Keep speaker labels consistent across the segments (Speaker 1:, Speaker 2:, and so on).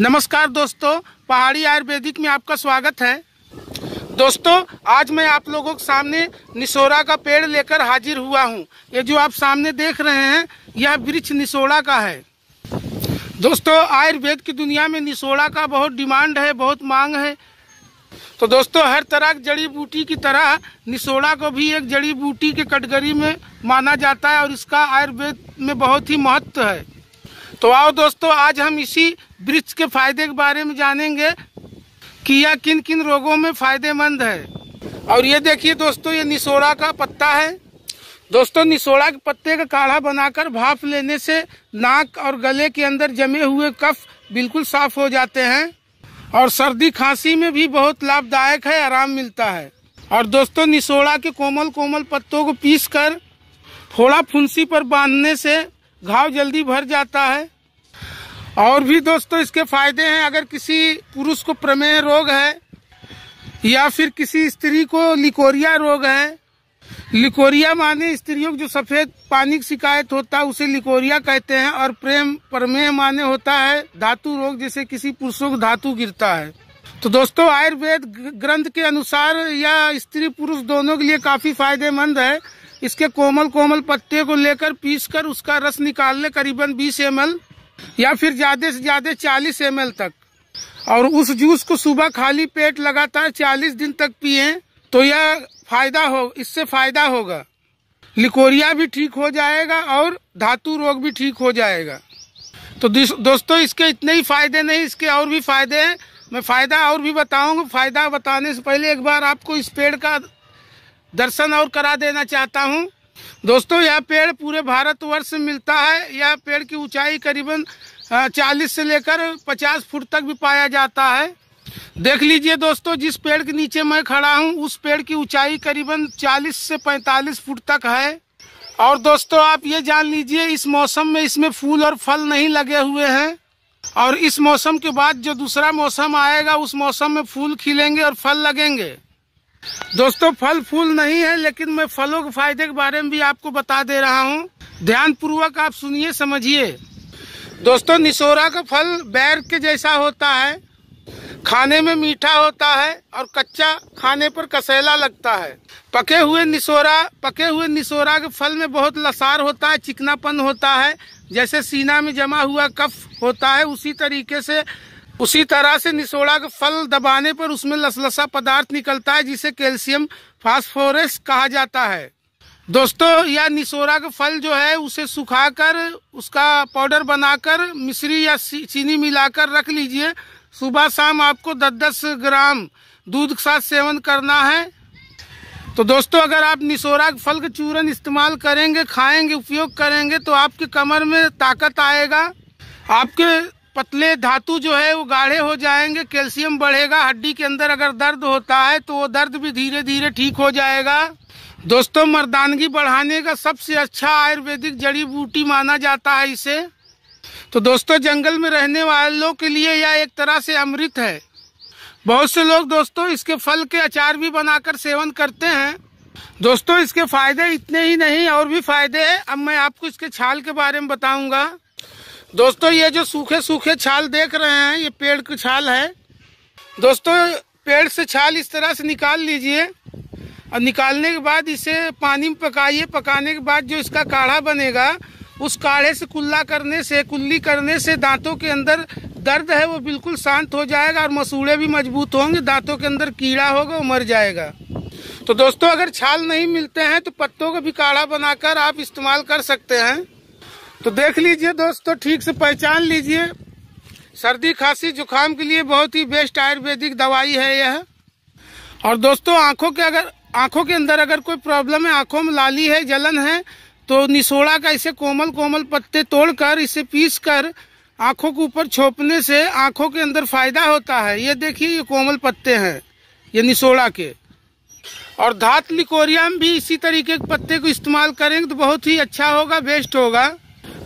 Speaker 1: नमस्कार दोस्तों पहाड़ी आयुर्वेदिक में आपका स्वागत है दोस्तों आज मैं आप लोगों के सामने निशोड़ा का पेड़ लेकर हाजिर हुआ हूँ ये जो आप सामने देख रहे हैं यह वृक्ष निशोड़ा का है दोस्तों आयुर्वेद की दुनिया में निशोड़ा का बहुत डिमांड है बहुत मांग है तो दोस्तों हर तरह की जड़ी बूटी की तरह निशोड़ा को भी एक जड़ी बूटी के कटगरी में माना जाता है और इसका आयुर्वेद में बहुत ही महत्व है तो आओ दोस्तों आज हम इसी वृक्ष के फायदे के बारे में जानेंगे कि यह किन किन रोगों में फायदेमंद है और ये देखिए दोस्तों ये निशोड़ा का पत्ता है दोस्तों निशोड़ा के पत्ते का काढ़ा बनाकर भाप लेने से नाक और गले के अंदर जमे हुए कफ बिल्कुल साफ हो जाते हैं और सर्दी खांसी में भी बहुत लाभदायक है आराम मिलता है और दोस्तों निशोड़ा के कोमल कोमल पत्तों को पीस कर फोड़ा फुंसी पर बांधने से घाव जल्दी भर जाता है और भी दोस्तों इसके फायदे हैं अगर किसी पुरुष को प्रमेह रोग है या फिर किसी स्त्री को लिकोरिया रोग है लिकोरिया माने स्त्रियों को जो सफेद पानी की शिकायत होता है उसे लिकोरिया कहते हैं और प्रेम प्रमेह माने होता है धातु रोग जैसे किसी पुरुषों को धातु गिरता है तो दोस्तों आयुर्वेद ग्रंथ के अनुसार यह स्त्री पुरुष दोनों के लिए काफी फायदेमंद है इसके कोमल कोमल पत्ते को लेकर पीसकर उसका रस निकालने करीबन 20 एम या फिर ज्यादा से ज्यादा चालीस एम तक और उस जूस को सुबह खाली पेट लगातार चालीस दिन तक पिए तो यह फायदा हो इससे फायदा होगा लिकोरिया भी ठीक हो जाएगा और धातु रोग भी ठीक हो जाएगा तो दोस्तों इसके इतने ही फायदे नहीं इसके और भी फायदे हैं मैं फ़ायदा और भी बताऊंगा फ़ायदा बताने से पहले एक बार आपको इस पेड़ का दर्शन और करा देना चाहता हूँ दोस्तों यह पेड़ पूरे भारतवर्ष में मिलता है यह पेड़ की ऊंचाई करीबन 40 से लेकर 50 फुट तक भी पाया जाता है देख लीजिए दोस्तों जिस पेड़ के नीचे मैं खड़ा हूँ उस पेड़ की ऊंचाई करीबन 40 से 45 फुट तक है और दोस्तों आप ये जान लीजिए इस मौसम में इसमें फूल और फल नहीं लगे हुए हैं और इस मौसम के बाद जो दूसरा मौसम आएगा उस मौसम में फूल खिलेंगे और फल लगेंगे दोस्तों फल फूल नहीं है लेकिन मैं फलों के फायदे के बारे में भी आपको बता दे रहा हूँ ध्यान पूर्वक आप सुनिए समझिए दोस्तों निशोरा का फल बैर के जैसा होता है खाने में मीठा होता है और कच्चा खाने पर कसैला लगता है पके हुए निशोरा पके हुए निशोरा के फल में बहुत लसार होता है चिकनापन होता है जैसे सीना में जमा हुआ कफ होता है उसी तरीके से उसी तरह से निशोड़ा का फल दबाने पर उसमें लसलसा पदार्थ निकलता है जिसे कैल्शियम फास्फोरस कहा जाता है दोस्तों यह निसोरा का फल जो है उसे सुखाकर उसका पाउडर बनाकर मिश्री या चीनी मिलाकर रख लीजिए सुबह शाम आपको दस दस ग्राम दूध के साथ सेवन करना है तो दोस्तों अगर आप निशोरा के फल का चूरन इस्तेमाल करेंगे खाएंगे उपयोग करेंगे तो आपके कमर में ताकत आएगा आपके पतले धातु जो है वो गाढ़े हो जाएंगे कैल्शियम बढ़ेगा हड्डी के अंदर अगर दर्द होता है तो वो दर्द भी धीरे धीरे ठीक हो जाएगा दोस्तों मर्दानगी बढ़ाने का सबसे अच्छा आयुर्वेदिक जड़ी बूटी माना जाता है इसे तो दोस्तों जंगल में रहने वालों के लिए यह एक तरह से अमृत है बहुत से लोग दोस्तों इसके फल के अचार भी बनाकर सेवन करते हैं दोस्तों इसके फायदे इतने ही नहीं और भी फायदे हैं अब मैं आपको इसके छाल के बारे में बताऊंगा दोस्तों ये जो सूखे सूखे छाल देख रहे हैं ये पेड़ की छाल है दोस्तों पेड़ से छाल इस तरह से निकाल लीजिए और निकालने के बाद इसे पानी में पकाइए पकाने के बाद जो इसका काढ़ा बनेगा उस काढ़े से कुल्ला करने से कुल्ली करने से दांतों के अंदर दर्द है वो बिल्कुल शांत हो जाएगा और मसूड़े भी मजबूत होंगे दांतों के अंदर कीड़ा होगा वो मर जाएगा तो दोस्तों अगर छाल नहीं मिलते हैं तो पत्तों का भी काढ़ा बनाकर आप इस्तेमाल कर सकते हैं तो देख लीजिए दोस्तों ठीक से पहचान लीजिए सर्दी खांसी जुकाम के लिए बहुत ही बेस्ट आयुर्वेदिक दवाई है यह और दोस्तों आंखों के अगर आंखों के अंदर अगर कोई प्रॉब्लम है आंखों में लाली है जलन है तो निसोड़ा का इसे कोमल कोमल पत्ते तोड़कर इसे पीस कर आंखों के ऊपर छोपने से आंखों के अंदर फायदा होता है ये देखिए ये कोमल पत्ते हैं ये निसोड़ा के और धात लिकोरियम में भी इसी तरीके के पत्ते को इस्तेमाल करेंगे तो बहुत ही अच्छा होगा बेस्ट होगा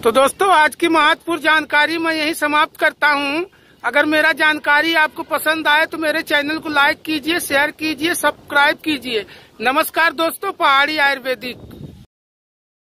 Speaker 1: तो दोस्तों आज की महत्वपूर्ण जानकारी मैं यही समाप्त करता हूँ अगर मेरा जानकारी आपको पसंद आए तो मेरे चैनल को लाइक कीजिए शेयर कीजिए सब्सक्राइब कीजिए नमस्कार दोस्तों पहाड़ी आयुर्वेदिक